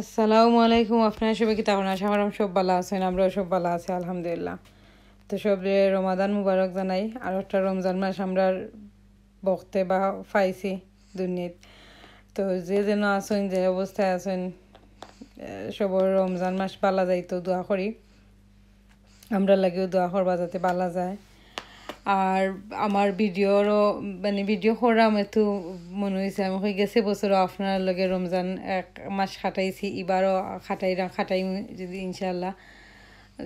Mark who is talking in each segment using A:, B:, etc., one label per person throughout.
A: আসসালামু আলাইকুম আপনার সবাই কি তাহলে আছে আমার সব ভালো আছেন আমরাও সব ভালো আছি আলহামদুলিল্লাহ তো সব রমাদান মুবারক জানাই আর একটা রমজান মাস আমরা বকতে বা পাইছি দুর্নীত তো যে যেন আছেন যে অবস্থায় আছেন সবর রমজান মাস পালা যাইতো দোয়া করি আমরা লাগেও দোয়া করবা যাতে পালা যায় আর আমার ভিডিওরও মানে ভিডিও করাম একটু মনে হয়েছে আমি হয়ে গেছে বছরও আপনার লগে রমজান এক মাস খাটাইছি এবারও খাটাইলাম খাটাই যদি ইনশাল্লাহ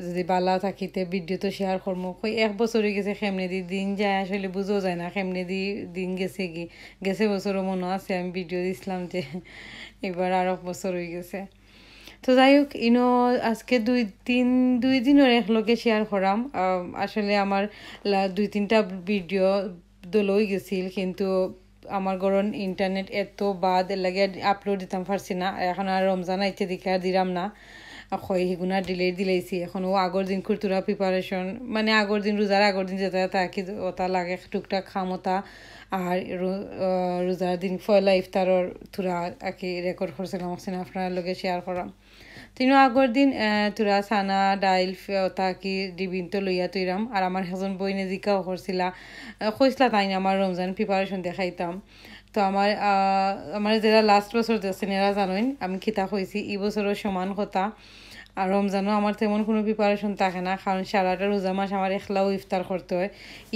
A: যদি বালা থাকিতে ভিডিও তো শেয়ার করবো কই এক বছরে গেছে খেমনে দি দিন যায় আসলে বুঝো যায় না খেমনে দি দিন গেছে কি গেছে বছরও মনে আছে আমি ভিডিও দিছিলাম যে এবার আর এক বছর হয়ে গেছে তো যাই হোক ইনো আজকে দুই তিন দুই দিনের একলগে শেয়ার করাম আসলে আমার দুই তিনটা ভিডিও দলই গেছিল কিন্তু আমার গরণ ইন্টারনেট এত বাদ লাগে আপলোড দিতাম পারছি না এখন আর রমজান আইতে দেখে আর দিলাম না হয় সিগুনা ডিলে দিলাইছি এখন ও আগর দিন খুরতুরা প্রিপারেশন মানে আগর দিন রোজার আগর দিন যেতে থাকি ওটা লাগে টুকটাক খাম ওটা আর রোজার দিন ফয়লা ইফতারর থুরা আর কি রেকর্ড করছিলাম আপনার লগে শেয়ার করাম তিনি আগর দিন তোরা সানা ডাইল তাকি ডিবিন তো লইয়া তৈরাম আর আমার হেজন বই নেজিকাও করছিলা কইসলা তাই আমার রমজান প্রিপারেশন দেখাইতাম তো আমার আমার যেটা লাস্ট বছর দেখছেন এরা জানেন আমি খিতা হয়েছি এই বছরও সমান কথা আর রমজানও আমার তেমন কোনো প্রিপারেশন থাকে না কারণ সারাটা রোজা মাস আমার এখলাও ইফতার করতে হয়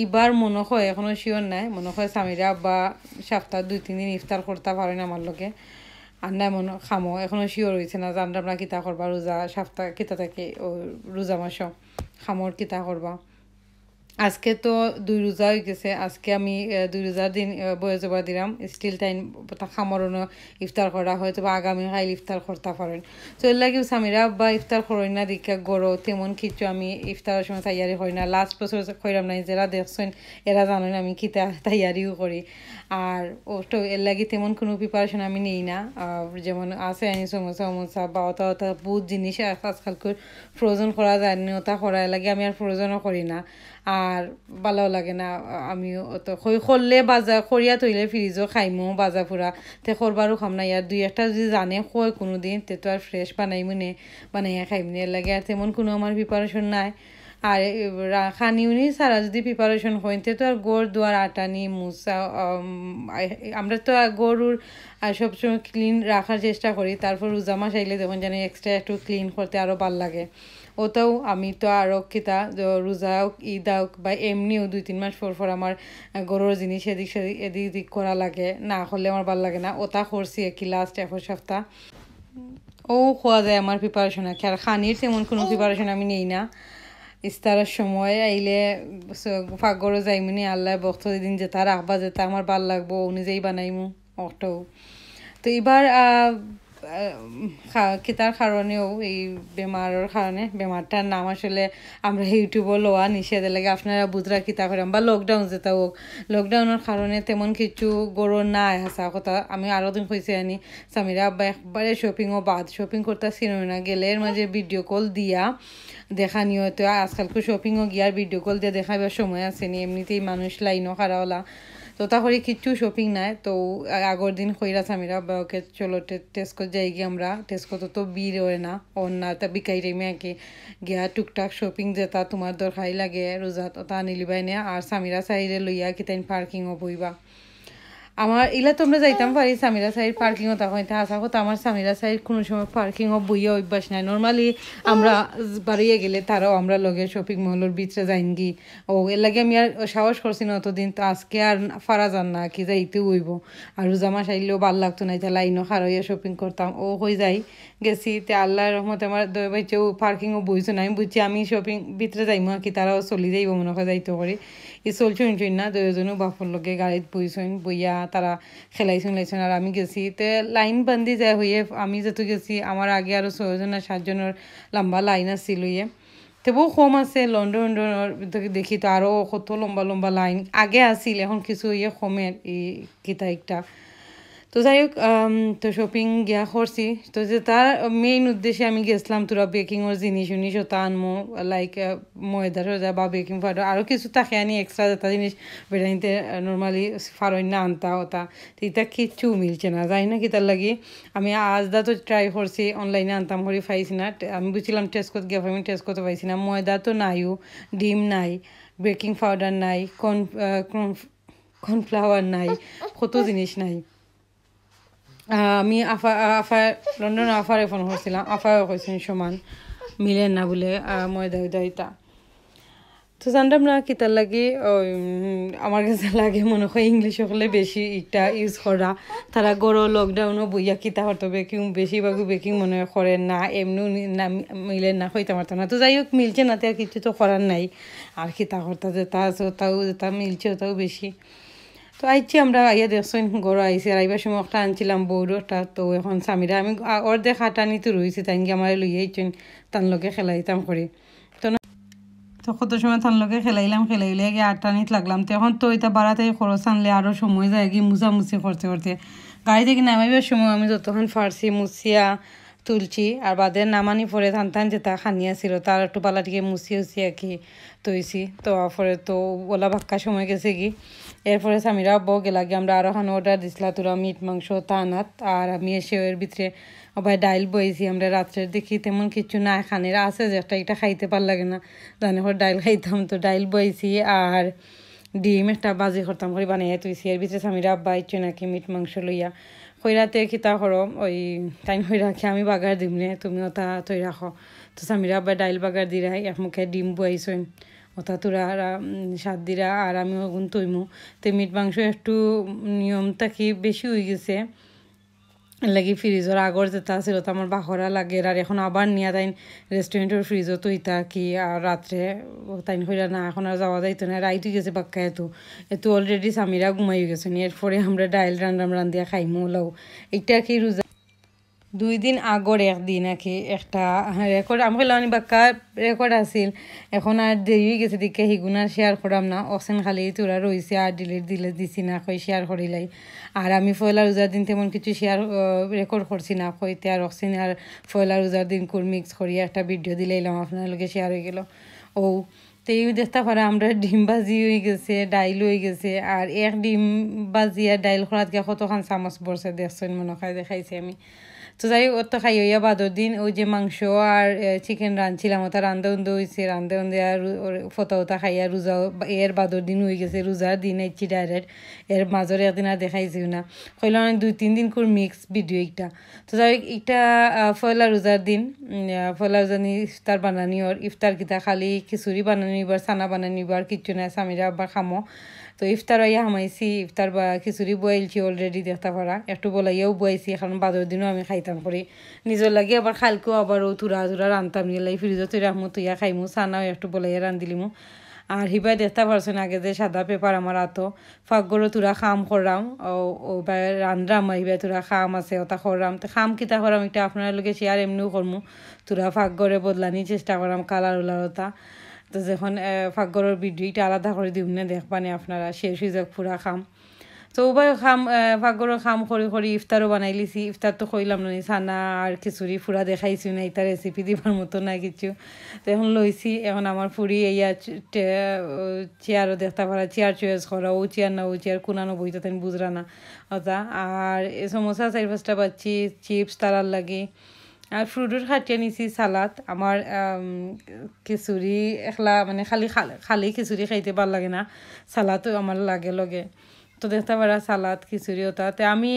A: ইবার মনে হয় এখনও শিওর নাই মনে হয় স্বামীরা বা সপ্তাহ দুই তিন দিন ইফতার করতে পারেন আমার লোকে না এমন খামো এখনও শিওর হয়েছে না যে না কিতা করবা রোজা সপ্তাহ কিতা থাকে ও রোজা মাসও খামোর কিতা করবা আজকে তো দুই রোজা হয়ে গেছে আজকে আমি দুই রোজার দিন বয়ে জবা দিলাম স্টিল টাইম খামরণও ইফতার করা হয়তো বা আগামী খাইল ইফতার করতে পারেন তো এর লাগে স্বামীরা বা ইফতার করেন না দীক্ষা গড়ো তেমন কিছু আমি ইফতারের সময় তৈয়ারি হই না লাস্ট বছর খৈরাম নাই যারা দেখছেন এরা জানেন আমি কি তৈয়ারিও করি আর তো এর লাগে তেমন কোনো প্রিপারেশন আমি নিই না যেমন আছে আনি সমোসা সমোসা বা অত অত বহুত জিনিস আজকালকে ফ্রোজন করা যায় না ওটা করা লাগে আমি আর ফ্রোজনও করি না আর ভালো লাগে না আমিও তো খই খরলে বাজা খরিয়া থইলে ফ্রিজও খাইমো বাজা ফুরা তে খরবারও খাম না ইয়ার দুই একটা যদি জানে খোয় কোনো দিন তে তো আর ফ্রেশ বানাইমো নে বানাইয়া খাইম নে লাগে আর তেমন কোনো আমার প্রিপারেশন নাই আর খানি উনি সারা যদি প্রিপারেশন হইতে তো আর গোড় দুয়ার আটানি মুসা আমরা তো গরুর সবসময় ক্লিন রাখার চেষ্টা করি তারপর রোজা মাস আইলে দেখুন জানি এক্সট্রা একটু ক্লিন করতে আরও ভাল লাগে ওটাও আমি তো আরও কিতা রোজা হোক ঈদ হোক বা এমনিও দুই তিন মাস পর পর আমার গরুর জিনিস এদিক সেদিক এদিক এদিক করা লাগে না হলে আমার ভাল লাগে না ওটা করছি একই লাস্ট এক সপ্তাহ ও খোয়া যায় আমার প্রিপারেশন আর খানির তেমন কোনো প্রিপারেশন আমি নেই না ইস্তারের সময় আইলে ফাগরও যাইমুনি আল্লাহ বক্ত দিন তার আহবা যেতে আমার ভাল লাগবো নিজেই বানাইমু অটো তো এবার খেতার কারণেও এই বেমারের কারণে বেমারটার নাম আসলে আমরা ইউটিউবও লোয়া নিষেধের লাগে আপনারা বুধরা কিতা করেন বা লকডাউন যেটা হোক লকডাউনের কারণে তেমন কিছু গরো নাই হাসা কথা আমি আরও দিন কইছি আনি স্বামীরা একবারে শপিংও বাদ শপিং করতে চিনো না গেলে এর মাঝে ভিডিও কল দিয়া দেখা নিয়ত আজকালকে শপিংও গিয়ার ভিডিও কল দিয়ে দেখাবার সময় আসেনি এমনিতেই মানুষ লাইনও খারাপ তো হরি কিচ্ছু শপিং নাই তো আগর দিন খইরাছ আমিরা ওকে চলো টেস্কো যাই গিয়ে আমরা টেস্কো তো তো ভিড় হয় না অন্যার তা বিকাই রেমে আঁকে গিয়া টুকটাক শপিং যেতা তোমার দরকারি লাগে রোজাত ওটা আনিলিবাই নে আর সামিরা সাইডে লইয়া কিতাইন পার্কিংও বইবা আমার ইলা তোমরা যাইতাম পারি সামিরা সাইড পার্কিং ও তখন আশা করতো আমার সামিরা সাইড কোনো সময় পার্কিং ও বইয়ে অভ্যাস নাই নর্মালি আমরা বাড়িয়ে গেলে তারাও আমরা লগে শপিং মলের ভিতরে যাইন গি ও এর লাগে আমি আর সাহস করছি না অতদিন তো আজকে আর ফারা যান না কি যাইতে উইব আর জামা সাইলেও ভাল লাগতো না তাহলে আইনও হারাইয়া শপিং করতাম ও হয়ে যাই গেছি তে আল্লাহর রহমতে আমার দয় বাইচেও পার্কিংও বইছো না আমি বুঝছি আমি শপিং ভিতরে যাইমো কি তারাও চলি যাইব মনে হয় যাইতে করে ই চলছইন না দুজনও বাপর লগে গাড়িত বইছইন বইয়া তারা খেলাইছেন লাইছেন আর আমি গেছি তে লাইন বান্ধি যায় হইয়ে আমি যেহেতু গেছি আমার আগে আরও ছয়জনের সাতজনের লম্বা লাইন আসছিল ইয়ে বহু কম আছে লন্ডন লন্ডনের দেখি তো আরও কত লম্বা লম্বা লাইন আগে আসিল এখন কিছু ইয়ে কমের এই কিতা একটা তো যাই হোক তো শপিং গিয়া করছি তো যে তার মেইন উদ্দেশ্যে আমি গেছিলাম তোরা ওর জিনিস ও ওটা আনমো লাইক ময়দার সোজা বা বেকিং পাউডার আরও কিছু তাকে আনি এক্সট্রা যেটা জিনিস বেড়াইতে নর্মালি ফারইন না আনতা ওটা তো ইটা কিচ্ছু মিলছে না যাই না কি তার লাগে আমি আজ দা তো ট্রাই করছি অনলাইনে আনতাম করে পাইছি না আমি বুঝছিলাম টেস্ট করতে গিয়ে আমি টেস্ট করতে পাইছি না ময়দা তো নাইও ডিম নাই বেকিং পাউডার নাই কর্ন কর্ন কর্নফ্লাওয়ার নাই কত জিনিস নাই আমি আফা আফার লন্ডন আফারে ফোন করছিলাম আফায়ও কইছেন সমান মিলে না বলে ময়দা উদা ইতা তো জানতাম না কিতার লাগে ওই আমার কাছে লাগে মনে হয় ইংলিশ হলে বেশি ইটা ইউজ করা তারা গড় লকডাউনও বইয়া কিতা হতো বেকিং বেশিরভাগ বেকিং মনে করে না এমনিও না মিলে না হইতে পারতো না তো যাই হোক মিলছে না তো আর কিছু তো করার নাই আর কিতা করতা যেতা তাও যেতা মিলছে তাও বেশি তো আইছি আমরা আইয়া দেখছেন গরো আইসি আর আইবার সময় একটা আনছিলাম বৌরটা তো এখন স্বামীরা আমি অর্ধেক তো রয়েছে তাই আমার লই আইছেন তার লোকে খেলাইতাম করে তো তো কত সময় তার লোকে খেলাইলাম খেলাইলে গিয়ে আটানিত লাগলাম তো এখন তো এটা বাড়াতে খরচ আনলে আরও সময় যায় গিয়ে মুছামুছি করতে করতে গাড়ি থেকে নামাইবার সময় আমি যতক্ষণ ফার্সি মুছিয়া তুলছি আর বাদে নামানি পরে থান থান যে তা খানিয়াছিল তার একটু পালাটিকে মুছিয়ে উছিয়ে কি তৈছি তো পরে তো ওলা ভাক্কা সময় গেছে কি এরপরে স্বামীরা বউকে লাগে আমরা আরো খান অর্ডার দিছিলাম তোরা মিট মাংস তানাত আর আমি এসে ওর ভিতরে আবার ডাইল বইছি আমরা রাত্রের দেখি তেমন কিছু না খানের আছে যে একটা এটা খাইতে পার লাগে না রান্নাঘর ডাইল খাইতাম তো ডাইল বইছি আর ডিম একটা বাজি করতাম করে বানাইয়া তুইছি এর ভিতরে স্বামীরা আব্বা ইচ্ছে নাকি মিট মাংস লইয়া খৈরাতে খিতা করো ওই টাইম হয়ে রাখে আমি বাগার দিম রে তুমিও তা তৈরি রাখো তো স্বামীরা আব্বা ডাইল বাগার দি রাখ এক মুখে ডিম বইছ অতাতুরা আর সাদ্দিরা আর আমি ওগুন তৈমু তো মিট মাংস একটু নিয়ম থাকি বেশি হয়ে গেছে লাগি ফ্রিজর আগর যেটা আছিল তো আমার বাহরা লাগে আর এখন আবার নিয়ে তাই রেস্টুরেন্টের ফ্রিজও তো ইতা কি আর রাত্রে তাই হইরা না এখন আর যাওয়া যাইতো না রাইট গেছে বাক্কা এত এত অলরেডি স্বামীরা ঘুমাই গেছে এরপরে আমরা ডাইল রান্ডাম রান্দিয়া খাইমো লাও এটা কি রোজা দুই দিন আগর একদিন আকি একটা রেকর্ড আমি লাউনি বাক্কা রেকর্ড আছিল এখন আর দেরি হয়ে গেছে দিকে সিগুনার শেয়ার করাম না অসেন খালি তোরা রয়েছে আর ডিলিট দিলে দিছি না কই শেয়ার করিলাই আর আমি ফয়লা রোজার দিন তেমন কিছু শেয়ার রেকর্ড করছি না কইতে আর অকসেন আর ফয়লা রোজার দিন কোর মিক্স করিয়া একটা ভিডিও দিলে এলাম আপনার শেয়ার হয়ে গেল ও তো এই দেখতে পারে আমরা ডিম বাজি হয়ে গেছে ডাইল হয়ে গেছে আর এক ডিম বাজি আর ডাইল খোলাতকে কতখান চামচ বরছে দেখছেন মনে হয় দেখাইছে আমি তো যাই অত খাই হইয়া বাদর দিন ওই যে মাংস আর চিকেন রাঁধছিলাম ওটা রান্ধে উন্দে হয়েছে রান্ধা উন্দে আর ফতা ওটা খাইয়া রোজা এর বাদর দিন হয়ে গেছে রোজার দিন আইছি ডাইরেক্ট এর মাজরে একদিন আর দেখাইছিও না কইলাম দুই তিন দিন করে মিক্স ভিডিও একটা তো যাই একটা ফয়লা রোজার দিন ফয়লা রোজার দিন ইফতার বানানি ওর ইফতার কিতা খালি খিচুড়ি বানানি বার ছানা বানানি বার কিচ্ছু নাই স্বামীরা বা খামো তো ইফতার ইয়া হামাইছি ইফতার বা খিচুড়ি বইলছি অলরেডি দেখতে পারা একটু বলাইয়াও বইছি এখন বাদর দিনও আমি খাইতাম করে নিজের লাগে আবার খালকেও আবার ও তুরা তুরা রান্তাম নিয়ে লাগে ফ্রিজও তুই রাখমো তুইয়া খাইমু সানাও একটু বলাইয়া রান্ধিলিমু আর হিবাই দেখতে পারছেন আগে যে সাদা পেপার আমার আতো ফাঁকগরো তোরা খাম খরাম ও রান্ধরাম হিবাই তোরা খাম আছে ওটা খরাম তো খাম কিতা খরাম একটা আপনার লোকে শেয়ার এমনিও করমু তুরা ফাঁকগরে বদলানি চেষ্টা করাম কালার ওলার ওটা তো যখন ফাগরের ভিডিওটা আলাদা করে দিব না দেখবানে আপনারা সে সুযোগ পুরা খাম তো উভয় খাম ফাগরের খাম করে করে ইফতারও বানাই লিছি ইফতার তো খইলাম নি ছানা আর খিচুড়ি ফুরা দেখাইছি না এটা রেসিপি দিবার মতো না কিছু তো এখন লইছি এখন আমার ফুরি এইয়া চেয়ারও দেখতে পারা চেয়ার চয়েস করা ও চেয়ার না ও চেয়ার কোনানো বইতে তেন বুঝরা না ওটা আর সমোসা চার পাঁচটা পাচ্ছি চিপস তারার লাগে আর ফ্রুডুর খাটি আনিছি সালাদ আমার খিচুড়ি এখলা মানে খালি খালি খিচুড়ি খাইতে পার লাগে না সালাদও আমার লাগে লগে তো দেখতে পারা সালাদ খিচুড়ি তাতে আমি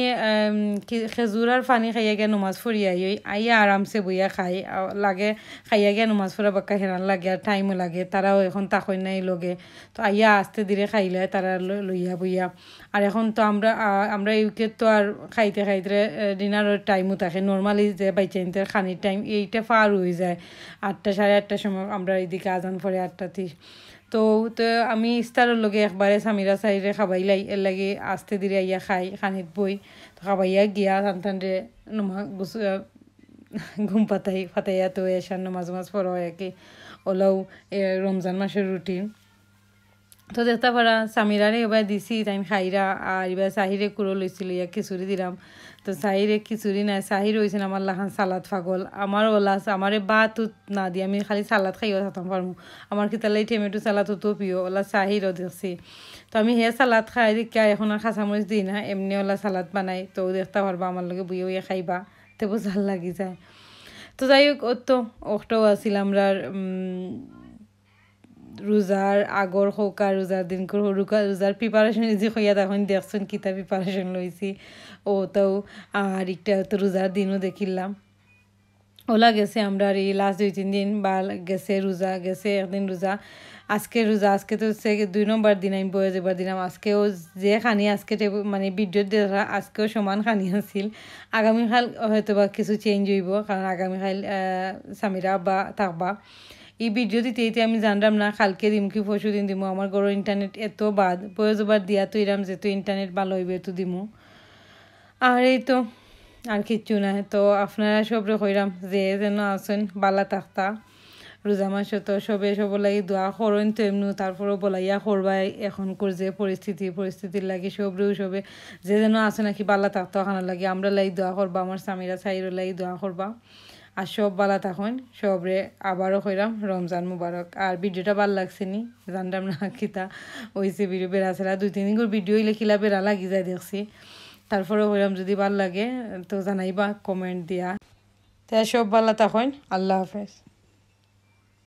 A: খেজুর আর পানি খাইয়া গিয়ে নমাজ ফুরি আই আইয়া আরামসে বইয়া খাই লাগে খাইয়া গিয়ে নমাজ ফুরা বাক্কা হেরান লাগে আর টাইমও লাগে তারাও এখন তাকই নাই লগে তো আইয়া আস্তে ধীরে খাইলে তারা লইয়া বইয়া আর এখন তো আমরা আমরা ইউকে তো আর খাইতে খাইতে ডিনারের টাইমও থাকে নর্মালি যে বাইচাইনতে খানির টাইম এইটা ফার হয়ে যায় আটটা সাড়ে আটটার সময় আমরা এইদিকে আজান পরে আটটা তিরিশ তো তো আমি ইস্তারের লগে একবারে সামিরা সাইরে খাবাই লাই এর লাগে আস্তে ধীরে আইয়া খাই খানিত বই তো খাবাইয়া গিয়া সান্তানরে নমা গুছু ঘুম পাতাই ফাতাইয়া তো এসার নমাজ মাজ পড়া একে ওলাও রমজান মাসের রুটিন তো দেখতে পারা সামিরারে এবার দিছি আমি খাইরা আর এবার সাহিরে কুড়ো লইছিল ইয়া খিচুড়ি দিলাম তো সাহিরে খিচুড়ি নাই সাহির হয়েছেন আমার লাখান সালাদ ফাগল আমার ওলা আমার বাতু না দিয়ে আমি খালি সালাদ খাইও থাকতাম পারমু আমার এই টেমেটো সালাদ হতো পিও ওলা সাহিরও দেখছি তো আমি হে সালাদ খাই কে এখন আর খাঁচামরিচ দিই না এমনি ওলা সালাদ বানাই তো দেখতে পারবা আমার লগে বুয়ে বুয়ে খাইবা তেবো ভাল লাগি যায় তো যাই হোক ওর তো ওটাও আছিল আমরা রোজার আগর সৌকা রোজার দিনকর সৰুকা রোজার প্রিপারেশন যে হইয়া তখন দেখছুন কিতা প্রিপারেশন লইছি ও তো আর একটা তো রোজার দিনও দেখিলাম ওলা গেছে আমরা এই লাস্ট দুই তিন দিন বা গেছে রোজা গেছে একদিন রোজা আজকে রোজা আজকে তো সে দুই নম্বর দিন আমি বয়ে যাবার দিলাম আজকেও যে খানি আজকে মানে ভিডিও দেখা আজকেও সমান খানি আছিল আগামীকাল হয়তো বা কিছু চেঞ্জ হইব কারণ আগামীকাল স্বামীরা বা থাকবা এই ভিডিও দিতে এতে আমি জানলাম না কালকে দিম কি পরশু দিন দিমু আমার গরো ইন্টারনেট এত বাদ বয়সবার দিয়া তো এরাম যেহেতু ইন্টারনেট ভালো হইবে তো দিমু আর এই তো আর কিচ্ছু না তো আপনারা সবরে কইরাম যে যেন আছেন বালা তাক্তা রোজা মাসে তো সবে সব লাগে দোয়া করেন তো এমনি তারপরও বলাইয়া করবাই কর যে পরিস্থিতি পরিস্থিতির লাগে সবরেও সবে যে যেন আছে নাকি বালা তাক্তা খানা লাগে আমরা লাগি দোয়া করবা আমার স্বামীরা সাইরও লাগি দোয়া করবা আর সব বালা থাকুন সবরে আবারও হইলাম রমজান মুবারক আর ভিডিওটা ভাল লাগছে নি জানতাম না খিতা ওইসে ভিডিও বেড়া ছেড়া দুই তিন দিনগুলো ভিডিও লিখিলা বেড়া লাগি যায় দেখছি তারপরে হইলাম যদি ভাল লাগে তো জানাইবা কমেন্ট দিয়া তাই সব বালা থাকুন আল্লাহ হাফেজ